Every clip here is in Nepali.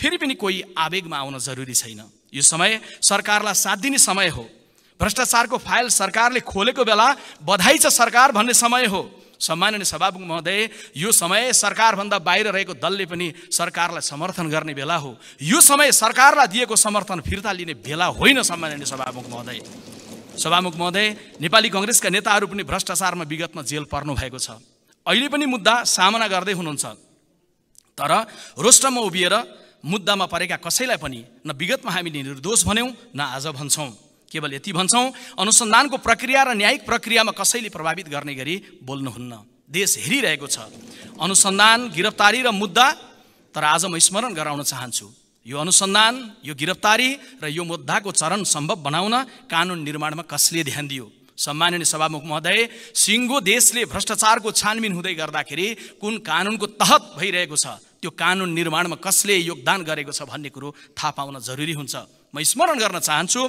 फेरि पनि कोही आवेगमा आउन जरुरी छैन यो समय सरकारलाई साथ दिने समय हो भ्रष्टाचारको फाइल सरकारले खोलेको बेला बधाई छ सरकार भन्ने समय हो सम्माननीय सभामुख महोदय यो समय सरकारभन्दा बाहिर रहेको दलले पनि सरकारलाई समर्थन गर्ने बेला हो यो समय सरकारलाई दिएको समर्थन फिर्ता लिने बेला होइन सम्माननीय सभामुख महोदय सभामुख महोदय नेपाली कङ्ग्रेसका नेताहरू पनि भ्रष्टाचारमा विगतमा जेल पर्नु भएको छ अहिले पनि मुद्दा सामना गर्दै हुनुहुन्छ तर रोष्टममा उभिएर मुद्दामा परेका कसैलाई पनि न विगतमा हामीले निर्दोष भन्यौँ न आज भन्छौँ केवल यति भन्छौँ अनुसन्धानको प्रक्रिया र न्यायिक प्रक्रियामा कसैले प्रभावित गर्ने गरी बोल्नुहुन्न देश हेरिरहेको छ अनुसन्धान गिरफ्तारी र मुद्दा तर आज म स्मरण गराउन चाहन्छु यो अनुसन्धान यो गिरफ्तारी र यो मुद्दाको चरण सम्भव बनाउन कानुन निर्माणमा कसले ध्यान दियो सम्माननीय सभामुख महोदय सिङ्गो देशले भ्रष्टाचारको छानबिन हुँदै गर्दाखेरि कुन कानुनको तहत भइरहेको छ त्यो कानुन निर्माणमा कसले योगदान गरेको छ भन्ने कुरो थाहा पाउन जरुरी हुन्छ म स्मरण गर्न चाहन्छु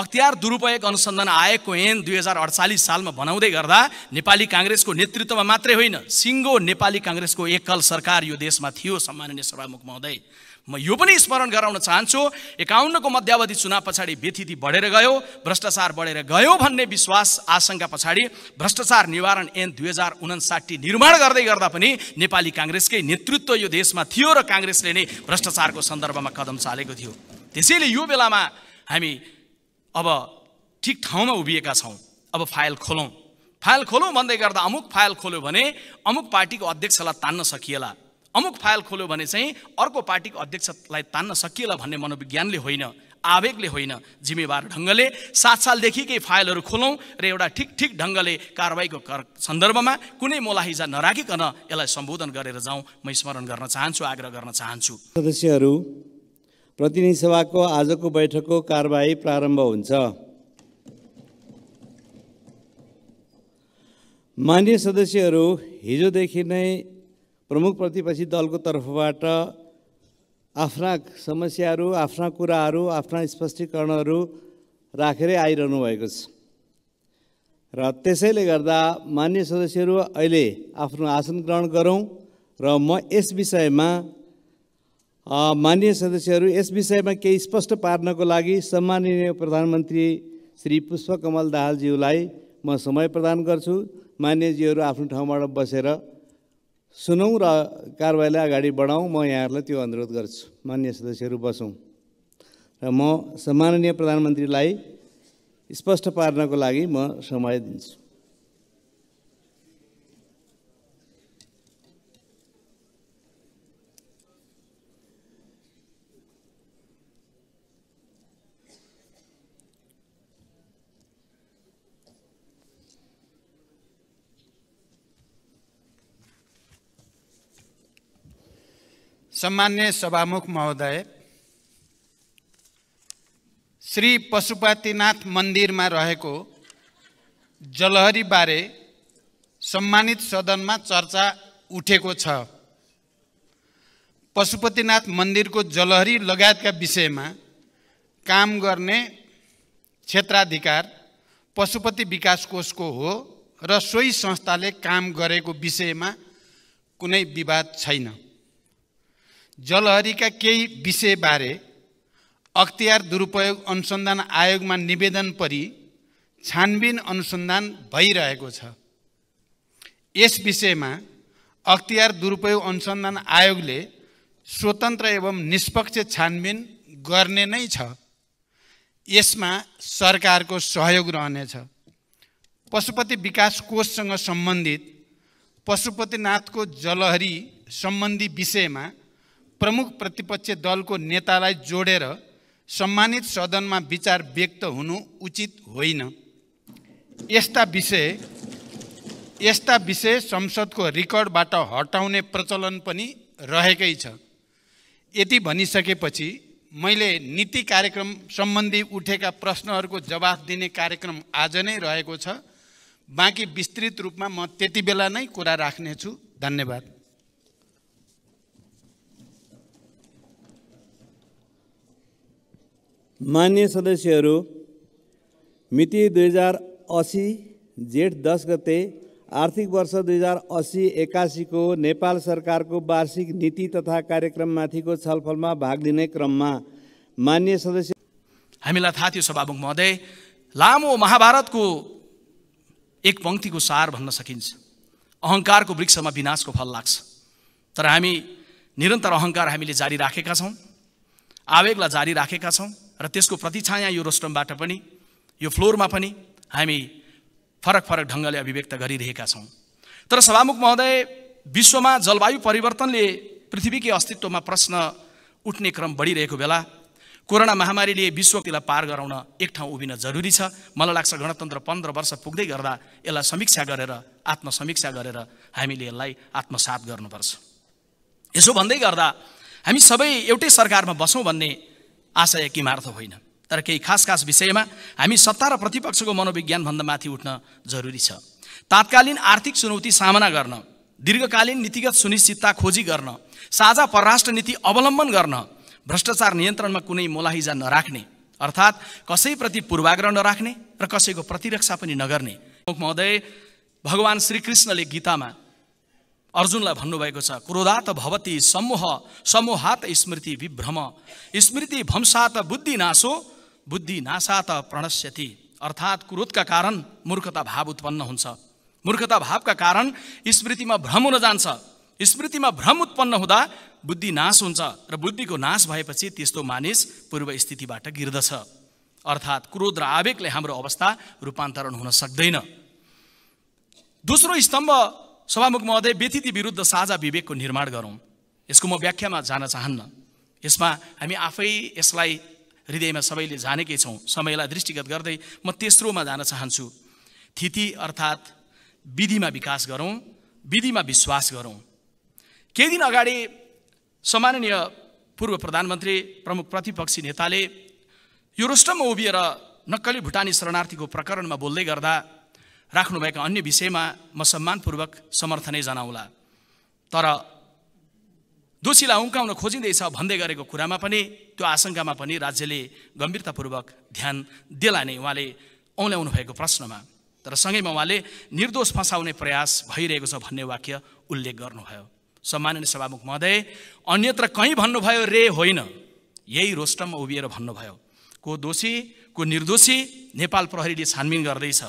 अख्तियार दुरुपयोग अनुसन्धान आयोगको ऐन दुई हजार अडचालिस सालमा बनाउँदै गर्दा नेपाली काङ्ग्रेसको नेतृत्वमा मात्रै होइन सिङ्गो नेपाली काङ्ग्रेसको एकल सरकार यो देशमा थियो सम्माननीय सभामुख महोदय म यो पनि स्मरण गराउन चाहन्छु एकाउन्नको मध्यावधि चुनाव पछाडि व्यथिति बढेर गयो भ्रष्टाचार बढेर गयो भन्ने विश्वास आशंका पछाडि भ्रष्टाचार निवारण एन दुई हजार उनासाठी निर्माण गर्दै गर्दा पनि नेपाली काङ्ग्रेसकै नेतृत्व यो देशमा थियो र काङ्ग्रेसले नै भ्रष्टाचारको सन्दर्भमा कदम चालेको थियो त्यसैले यो बेलामा हामी अब ठिक ठाउँमा उभिएका छौँ अब फाइल खोलौँ फाइल खोलौँ भन्दै गर्दा अमुक फाइल खोल्यो भने अमुक पार्टीको अध्यक्षलाई तान्न सकिएला अमुक फाइल खोल्यो भने चाहिँ अर्को पार्टीको अध्यक्षलाई तान्न सकिएला भन्ने मनोविज्ञानले होइन आवेगले होइन जिम्मेवार ढङ्गले सात सालदेखिकै फाइलहरू खोलौँ र एउटा ठिक ठिक ढङ्गले कारवाहीको कर सन्दर्भमा कुनै मोलाहिजा नराखिकन यसलाई सम्बोधन गरेर जाउँ म स्मरण गर्न चाहन्छु आग्रह गर्न चाहन्छु सदस्यहरू प्रतिनिधि सभाको आजको बैठकको कारवाही प्रारम्भ हुन्छ मान्य सदस्यहरू हिजोदेखि नै प्रमुख प्रतिपक्षी दलको तर्फबाट आफ्ना समस्याहरू आफ्ना कुराहरू आफ्ना स्पष्टीकरणहरू राखेरै आइरहनु भएको छ र त्यसैले गर्दा मान्य सदस्यहरू अहिले आफ्नो आसन ग्रहण गरौँ र म यस विषयमा मान्य सदस्यहरू यस विषयमा केही स्पष्ट पार्नको लागि सम्माननीय प्रधानमन्त्री श्री पुष्पकमल दाहालज्यूलाई म समय प्रदान गर्छु मान्यजीहरू आफ्नो ठाउँबाट बसेर सुनौँ र कारवाहीलाई अगाडि बढाउँ म यहाँहरूलाई त्यो अनुरोध गर्छु मान्य सदस्यहरू बसौँ र म सम्माननीय प्रधानमन्त्रीलाई स्पष्ट पार्नको लागि म समय दिन्छु सम्मान्य सभामुख महोदय श्री पशुपतिनाथ मन्दिरमा रहेको जलहरीबारे सम्मानित सदनमा चर्चा उठेको छ पशुपतिनाथ मन्दिरको जलहरी लगायतका विषयमा काम गर्ने क्षेत्राधिकार पशुपति विकास कोषको हो र सोही संस्थाले काम गरेको विषयमा कुनै विवाद छैन जलहरीका केही विषयबारे अख्तियार दुरुपयोग अनुसन्धान आयोगमा निवेदन परि छानबिन अनुसन्धान भइरहेको छ यस विषयमा अख्तियार दुरुपयोग अनुसन्धान आयोगले स्वतन्त्र एवं निष्पक्ष छानबिन गर्ने नै छ यसमा सरकारको सहयोग रहनेछ पशुपति विकास कोषसँग सम्बन्धित पशुपतिनाथको जलहरी सम्बन्धी विषयमा प्रमुख प्रतिपक्ष दलको नेतालाई जोडेर सम्मानित सदनमा विचार व्यक्त हुनु उचित होइन यस्ता विषय यस्ता विषय संसदको रेकर्डबाट हटाउने प्रचलन पनि रहेकै छ यति भनिसकेपछि मैले नीति कार्यक्रम सम्बन्धी उठेका प्रश्नहरूको जवाफ दिने कार्यक्रम आज नै रहेको छ बाँकी विस्तृत रूपमा म त्यति बेला नै कुरा राख्नेछु धन्यवाद मान्य सदस्यहरू मिति दुई हजार असी जेठ दस गते आर्थिक वर्ष दुई हजार असी एक्कासीको नेपाल सरकारको वार्षिक नीति तथा कार्यक्रममाथिको छलफलमा भाग लिने क्रममा मान्य सदस्य हामीलाई थाहा थियो सभामुख महोदय लामो महाभारतको एक पङ्क्तिको सार भन्न सकिन्छ अहङ्कारको वृक्षमा विनाशको फल लाग्छ तर हामी निरन्तर अहङ्कार हामीले जारी राखेका छौँ आवेगलाई जारी राखेका छौँ र त्यसको प्रतिछाया यो रोस्टमबाट पनि यो फ्लोरमा पनि हामी फरक फरक ढङ्गले अभिव्यक्त गरिरहेका छौँ तर सभामुख महोदय विश्वमा जलवायु परिवर्तनले पृथ्वीकै अस्तित्वमा प्रश्न उठ्ने क्रम बढिरहेको बेला कोरोना महामारीले विश्वतिलाई पार गराउन एक ठाउँ उभिन जरुरी छ मलाई लाग्छ गणतन्त्र पन्ध्र वर्ष पुग्दै गर्दा यसलाई समीक्षा गरेर आत्मसमीक्षा गरेर हामीले यसलाई आत्मसात गर्नुपर्छ यसो भन्दै गर्दा हामी सबै एउटै सरकारमा बसौँ भन्ने आशय किमार्थ होइन तर केही खास खास विषयमा हामी सत्ता र प्रतिपक्षको मनोविज्ञानभन्दा माथि उठ्न जरुरी छ तात्कालीन आर्थिक चुनौती सामना गर्न दीर्घकालीन नीतिगत सुनिश्चितता खोजी गर्न साझा परराष्ट्र नीति अवलम्बन गर्न भ्रष्टाचार नियन्त्रणमा कुनै मोलाहिजा नराख्ने अर्थात् कसैप्रति पूर्वाग्रह नराख्ने र कसैको प्रतिरक्षा पनि नगर्ने महोदय भगवान् श्रीकृष्णले गीतामा अर्जुनलाई भन्नुभएको छ क्रोधात भवती समूह समूहात स्मृति विभ्रम स्मृति त बुद्धि नासो बुद्धि नासात प्रणश्यति अर्थात् क्रोधका कारण मूर्खता भाव उत्पन्न हुन्छ मूर्खता भावका कारण स्मृतिमा भ्रम हुन जान्छ स्मृतिमा भ्रम उत्पन्न हुँदा बुद्धि नाश हुन्छ र बुद्धिको नाश भएपछि त्यस्तो मानिस पूर्व स्थितिबाट गिर्दछ अर्थात् क्रोध र आवेगले हाम्रो अवस्था रूपान्तरण हुन सक्दैन दोस्रो स्तम्भ सभामुख महोदय व्यतिथि विरुद्ध साझा विवेकको निर्माण गरौँ यसको म व्याख्यामा जान चाहन्न यसमा हामी आफै यसलाई हृदयमा सबैले जानेकै छौँ समयलाई दृष्टिगत गर्दै म तेस्रोमा जान चाहन्छु थिति अर्थात् विधिमा विकास गरौँ विधिमा विश्वास गरौँ केही दिन अगाडि सम्माननीय पूर्व प्रधानमन्त्री प्रमुख प्रतिपक्षी नेताले यो रोस्टममा उभिएर नक्कली भुटानी शरणार्थीको प्रकरणमा बोल्दै गर्दा राख्नुभएका अन्य विषयमा म सम्मानपूर्वक समर्थनै जनाउँला तर दोषीलाई उम्काउन खोजिँदैछ भन्दै गरेको कुरामा पनि त्यो आशंकामा पनि राज्यले गम्भीरतापूर्वक ध्यान दिएला नै उहाँले औल्याउनु भएको प्रश्नमा तर सँगैमा उहाँले निर्दोष फसाउने प्रयास भइरहेको छ भन्ने वाक्य उल्लेख गर्नुभयो सम्माननीय सभामुख महोदय अन्यत्र कहीँ भन्नुभयो रे होइन यही रोष्टममा उभिएर भन्नुभयो को दोषी को निर्दोषी नेपाल प्रहरीले छानबिन गर्दैछ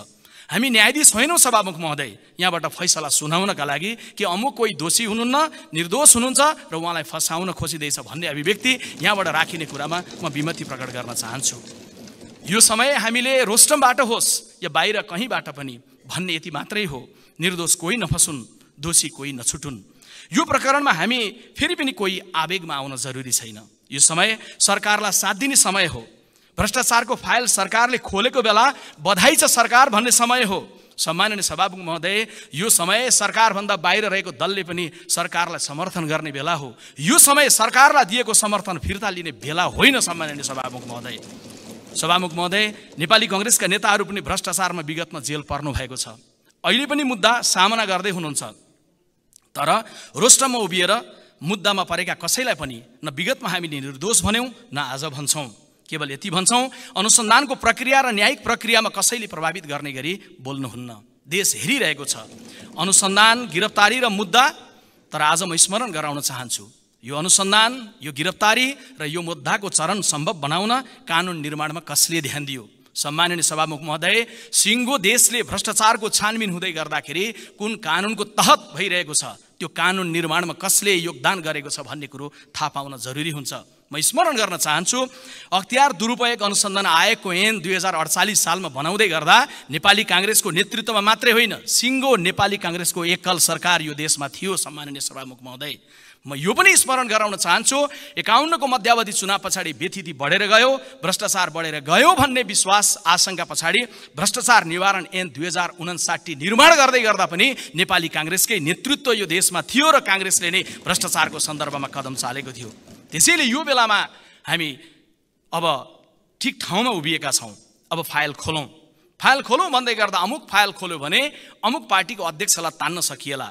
हामी न्यायाधीश होइनौँ सभामुख महोदय यहाँबाट फैसला सुनाउनका लागि कि अमुक कोही दोषी हुनुहुन्न निर्दोष हुनुहुन्छ र उहाँलाई फसाउन खोजिँदैछ भन्ने अभिव्यक्ति यहाँबाट राखिने कुरामा म विमति प्रकट गर्न चाहन्छु यो समय हामीले रोस्टमबाट होस् या बाहिर कहीँबाट पनि भन्ने यति मात्रै हो निर्दोष कोही नफसुन् दोषी कोही नछुटुन् यो प्रकरणमा हामी फेरि पनि कोही आवेगमा आउन जरुरी छैन यो समय सरकारलाई साथ दिने समय हो भ्रष्टाचारको फाइल सरकारले खोलेको बेला बधाई छ सरकार भन्ने समय हो सम्माननीय सभामुख महोदय यो समय सरकारभन्दा बाहिर रहेको दलले पनि सरकारलाई समर्थन गर्ने बेला हो यो समय सरकारलाई दिएको समर्थन फिर्ता लिने बेला होइन सम्माननीय सभामुख महोदय सभामुख महोदय नेपाली कङ्ग्रेसका नेताहरू पनि भ्रष्टाचारमा विगतमा जेल पर्नु भएको छ अहिले पनि मुद्दा सामना गर्दै हुनुहुन्छ तर रोष्टमा उभिएर मुद्दामा परेका कसैलाई पनि न विगतमा हामीले निर्दोष भन्यौँ न आज भन्छौँ केवल यति भन्छौँ अनुसन्धानको प्रक्रिया र न्यायिक प्रक्रियामा कसैले प्रभावित गर्ने गरी बोल्नुहुन्न देश हेरिरहेको छ अनुसन्धान गिरफ्तारी र मुद्दा तर आज म स्मरण गराउन चाहन्छु यो अनुसन्धान यो गिरफ्तारी र यो मुद्दाको चरण सम्भव बनाउन कानुन निर्माणमा कसले ध्यान दियो सम्माननीय सभामुख महोदय सिङ्गो देशले भ्रष्टाचारको छानबिन हुँदै गर्दाखेरि कुन कानुनको तहत भइरहेको छ त्यो कानुन निर्माणमा कसले योगदान गरेको छ भन्ने कुरो थाहा पाउन जरुरी हुन्छ म स्मरण गर्न चाहन्छु अख्तियार दुरुपयोग अनुसन्धान आयोगको ऐन दुई हजार अडचालिस सालमा बनाउँदै गर्दा नेपाली काङ्ग्रेसको नेतृत्वमा मात्रै होइन सिङ्गो नेपाली काङ्ग्रेसको एकल सरकार यो देशमा थियो सम्माननीय सभामुख महोदय म यो पनि स्मरण गराउन चाहन्छु एकाउन्नको मध्यावधि चुनाव पछाडि व्यथिति बढेर गयो भ्रष्टाचार बढेर गयो भन्ने विश्वास आशंका पछाडि भ्रष्टाचार निवारण ऐन दुई हजार उनासाठी निर्माण गर्दै गर्दा पनि नेपाली काङ्ग्रेसकै नेतृत्व यो देशमा थियो र काङ्ग्रेसले नै भ्रष्टाचारको सन्दर्भमा कदम चालेको थियो त्यसैले यो बेलामा हामी अब ठिक ठाउँमा उभिएका छौँ अब फाइल खोलौँ फाइल खोलौँ भन्दै गर्दा अमुक फाइल खोल्यो भने अमुक पार्टीको अध्यक्षलाई तान्न सकिएला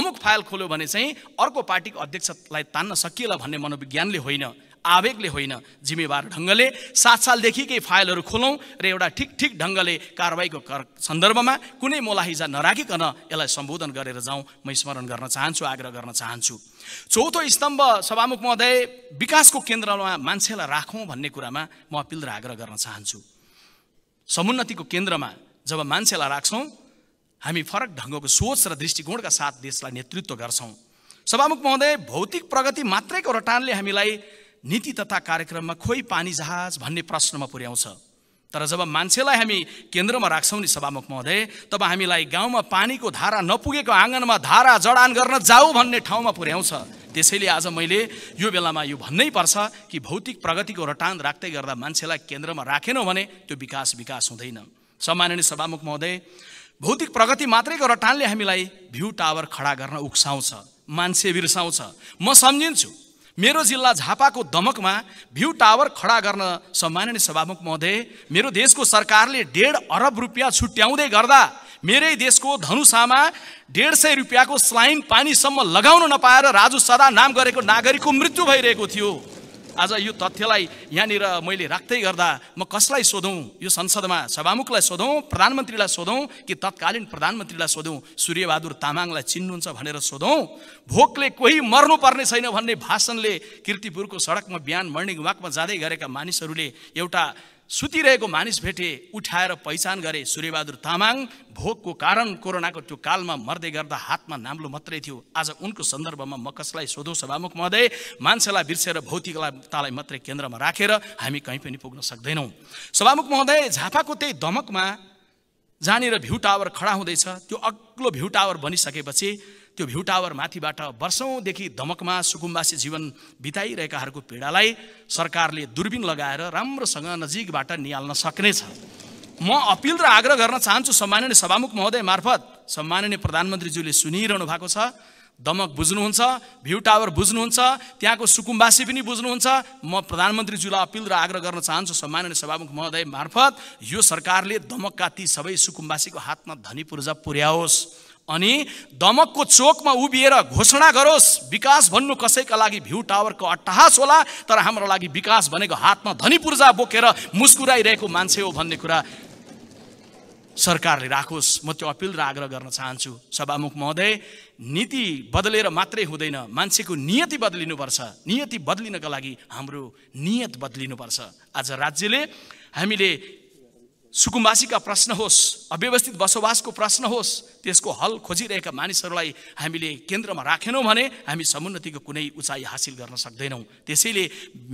अमुक फाइल खोल्यो भने चाहिँ अर्को पार्टीको अध्यक्षलाई तान्न सकिएला भन्ने मनोविज्ञानले होइन आवेगले होइन जिम्मेवार ढङ्गले सात सालदेखिकै फाइलहरू खोलौँ र एउटा ठिक ठिक ढङ्गले कारवाहीको कर सन्दर्भमा कुनै मोलाहिजा नराखिकन यसलाई सम्बोधन गरेर जाउँ म स्मरण गर्न चाहन्छु आग्रह गर्न चाहन्छु चौथो स्तम्भ सभामुख महोदय विकासको केन्द्रमा मान्छेलाई राखौँ भन्ने कुरामा म अपिल र आग्रह गर्न चाहन्छु समुन्नतिको केन्द्रमा जब मान्छेलाई राख्छौँ हामी फरक ढङ्गको सोच र दृष्टिकोणका साथ देशलाई नेतृत्व गर्छौँ सभामुख महोदय भौतिक प्रगति मात्रैको रटानले हामीलाई नीति तथा कार्यक्रममा खोइ पानी जहाज भन्ने प्रश्नमा पुर्याउँछ तर जब मान्छेलाई हामी केन्द्रमा राख्छौँ नि सभामुख महोदय तब हामीलाई गाउँमा पानीको धारा नपुगेको आँगनमा धारा जडान गर्न जाऊ भन्ने ठाउँमा पुर्याउँछ त्यसैले आज मैले यो बेलामा यो भन्नै पर्छ कि भौतिक प्रगतिको रटान राख्दै गर्दा मान्छेलाई केन्द्रमा राखेनौँ भने त्यो विकास विकास हुँदैन सम्माननीय सभामुख महोदय भौतिक प्रगति मात्रैको रटानले हामीलाई भ्यू टावर खडा गर्न उक्साउँछ मान्छे बिर्साउँछ म सम्झिन्छु मेरो जिल्ला झापाको दमकमा भ्यू टावर खडा गर्न सम्माननीय सभामुख महोदय मेरो देशको सरकारले डेढ अरब रुपियाँ छुट्याउँदै गर्दा मेरै देशको धनुषामा डेढ सय रुपियाँको स्लाइन पानीसम्म लगाउन नपाएर राजु सदा नाम गरेको नागरिकको मृत्यु भइरहेको थियो आज यो तथ्यलाई यहाँनिर मैले राख्दै गर्दा म कसलाई सोधौँ यो संसदमा सभामुखलाई सोधौँ प्रधानमन्त्रीलाई सोधौँ कि तत्कालीन प्रधानमन्त्रीलाई सोधौँ सूर्यबहादुर तामाङलाई चिन्नुहुन्छ भनेर सोधौँ भोकले कोही मर्नुपर्ने छैन भन्ने भाषणले किर्तिपुरको सडकमा बिहान मर्निङ वाकमा जाँदै गरेका मानिसहरूले एउटा सुतिरहेको मानिस भेटे उठाएर पहिचान गरे सूर्यबहादुर तामाङ भोकको कारण कोरोनाको त्यो कालमा मर्दै गर्दा हातमा नाम्लो मात्रै थियो आज उनको सन्दर्भमा म कसलाई सोधौँ सभामुख महोदय मान्छेलाई बिर्सेर भौतिकतालाई मात्रै केन्द्रमा राखेर हामी कहीँ पनि पुग्न सक्दैनौँ सभामुख महोदय झापाको त्यही दमकमा जहाँनिर भ्यू टावर खडा हुँदैछ त्यो अग्लो भ्यू टावर बनिसकेपछि त्यो भ्यू टावर माथिबाट वर्षौँदेखि धमकमा सुकुम्बासी जीवन बिताइरहेकाहरूको पीडालाई सरकारले दुर्बिन लगाएर राम्रोसँग नजिकबाट निहाल्न सक्नेछ म अपिल र आग्रह गर्न चाहन्छु सम्माननीय सभामुख महोदय मार्फत सम्माननीय प्रधानमन्त्रीज्यूले सुनिरहनु भएको छ दमक बुझ्नुहुन्छ भ्यू टावर बुझ्नुहुन्छ त्यहाँको सुकुम्बासी पनि बुझ्नुहुन्छ म प्रधानमन्त्रीज्यूलाई अपिल र आग्रह गर्न चाहन्छु सम्माननीय सभामुख महोदय मार्फत यो सरकारले दमकका ती सबै सुकुम्बासीको हातमा धनी पूर्जा पुर्याओस् अनि दमकको चोकमा उभिएर घोषणा गरोस् विकास भन्नु कसैका लागि भ्यू टावरको अट्टाहास होला तर हाम्रो लागि विकास भनेको हातमा धनी पूर्जा बोकेर मुस्कुराइरहेको मान्छे हो भन्ने कुरा सरकारले राखोस् म त्यो अपिल र आग्रह गर्न चाहन्छु सभामुख महोदय नीति बदलेर मात्रै हुँदैन मान्छेको नियति बदलिनुपर्छ नियति बदलिनका लागि हाम्रो नियत बदलिनुपर्छ आज राज्यले हामीले सुकुम्बासीका प्रश्न होस् अव्यवस्थित बसोबासको प्रश्न होस् त्यसको हल खोजिरहेका मानिसहरूलाई हामीले केन्द्रमा राखेनौँ भने हामी समुन्नतिको कुनै उचाइ हासिल गर्न सक्दैनौँ त्यसैले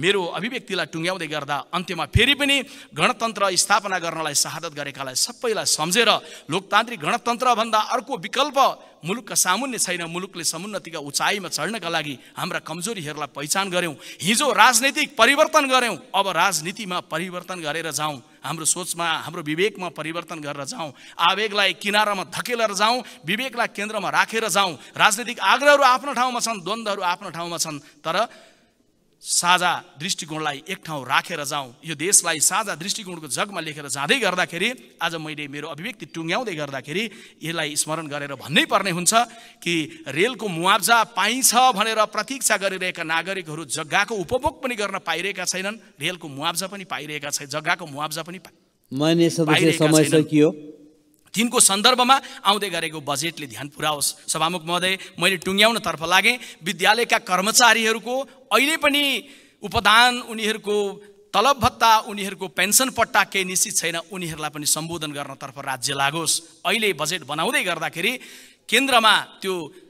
मेरो अभिव्यक्तिलाई टुङ्ग्याउँदै गर्दा अन्त्यमा फेरि पनि गणतन्त्र स्थापना गर्नलाई शहादत गरेकालाई सबैलाई सम्झेर लोकतान्त्रिक गणतन्त्रभन्दा अर्को विकल्प मुलुकका सामुन्ने छैन मुलुकले समुन्नतिका उचाइमा चढ्नका लागि हाम्रा कमजोरीहरूलाई पहिचान गऱ्यौँ हिजो राजनैतिक परिवर्तन गऱ्यौँ अब राजनीतिमा परिवर्तन गरेर जाउँ हाम्रो सोचमा हाम्रो विवेकमा परिवर्तन गरेर जाउँ आवेगलाई किनारामा धकेलेर जाउँ विवेकलाई केन्द्रमा राखेर जाउँ राजनीतिक आग्रहहरू आफ्नो ठाउँमा छन् द्वन्द्वहरू आफ्नो ठाउँमा छन् तर साझा दृष्टिकोणलाई एक ठाउँ राखेर जाउँ यो देशलाई साझा दृष्टिकोणको जगमा लेखेर जाँदै गर्दाखेरि आज मैले मेरो अभिव्यक्ति टुङ्ग्याउँदै गर्दाखेरि यसलाई स्मरण गरेर भन्नै पर्ने हुन्छ कि रेलको मुआब्जा पाइन्छ भनेर प्रतीक्षा गरिरहेका नागरिकहरू जग्गाको उपभोग पनि गर्न पाइरहेका छैनन् रेलको मुआब्जा पनि पाइरहेका छैन जग्गाको मुआब्जा पनि समय सकियो दिनको सन्दर्भमा आउँदै गरेको बजेटले ध्यान पुऱ्याओस् सभामुख महोदय मैले टुङ्ग्याउनतर्फ लागेँ विद्यालयका कर्मचारीहरूको अहिले पनि उपदान उनीहरूको तलब भत्ता उनीहरूको पेन्सन पट्टा केही निश्चित छैन उनीहरूलाई पनि सम्बोधन गर्नतर्फ राज्य लागोस् अहिले बजेट बनाउँदै गर्दाखेरि केन्द्रमा त्यो